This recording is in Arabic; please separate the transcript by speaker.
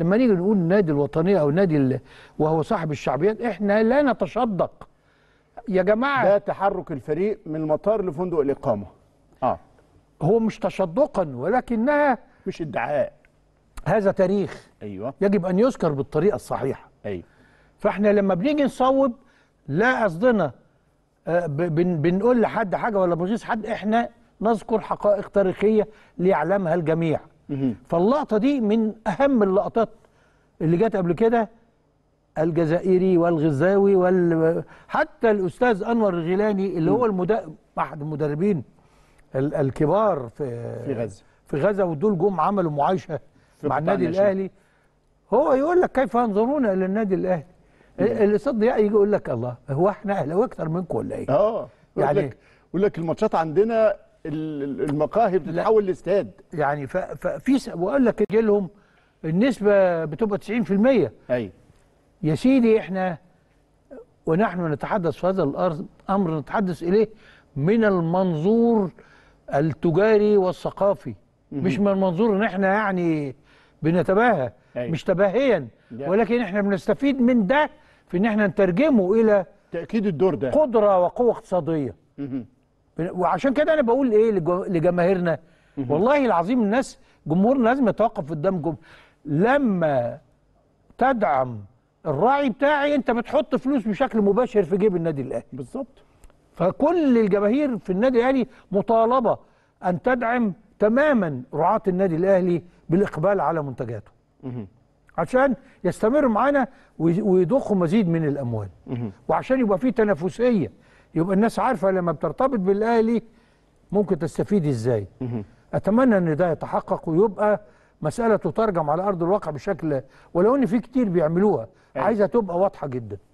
Speaker 1: لما نيجي نقول النادي الوطني او النادي وهو صاحب الشعبيات احنا لا نتشدق يا جماعه ده تحرك الفريق من المطار لفندق الاقامه اه هو مش تشدقا ولكنها مش ادعاء هذا تاريخ ايوه يجب ان يذكر بالطريقه الصحيحه ايوه فاحنا لما بنيجي نصوب لا قصدنا آه، بنقول لحد حاجه ولا بنغيظ حد احنا نذكر حقائق تاريخيه ليعلمها الجميع فاللقطة دي من أهم اللقطات اللي جت قبل كده الجزائري والغزاوي وال... حتى الأستاذ أنور الغيلاني اللي هو المد... أحد المدربين ال... الكبار في في غزة في غزة ودول جم عملوا معايشة مع النادي الأهلي هو يقول لك كيف ينظرون إلى النادي الأهلي الاستاذ ضياء يجي يقول لك الله هو احنا اهلاوي اكتر منكم ولا ايه؟ اه يعني يقول لك الماتشات عندنا المقاهي بتتحول لاستاد يعني ففي واقول لك لهم النسبه بتبقى 90% ايوه يا سيدي احنا ونحن نتحدث في هذا الارض امر نتحدث اليه من المنظور التجاري والثقافي مش من المنظور ان احنا يعني بنتباهى أيوة. مش تباهيا ولكن احنا بنستفيد من ده في ان احنا نترجمه الى تاكيد الدور ده قدره وقوه اقتصاديه وعشان كده انا بقول ايه لجماهيرنا والله العظيم الناس جمهورنا لازم يتوقف قدام جمهور لما تدعم الراعي بتاعي انت بتحط فلوس بشكل مباشر في جيب النادي الاهلي بالظبط فكل الجماهير في النادي الاهلي مطالبه ان تدعم تماما رعاة النادي الاهلي بالاقبال على منتجاته عشان يستمر معانا ويضخوا مزيد من الاموال وعشان يبقى في تنافسيه يبقى الناس عارفه لما بترتبط بالاهلي ممكن تستفيد ازاي اتمنى ان ده يتحقق ويبقى مساله تترجم على ارض الواقع بشكل ولو ان في كتير بيعملوها أيوة. عايزه تبقى واضحه جدا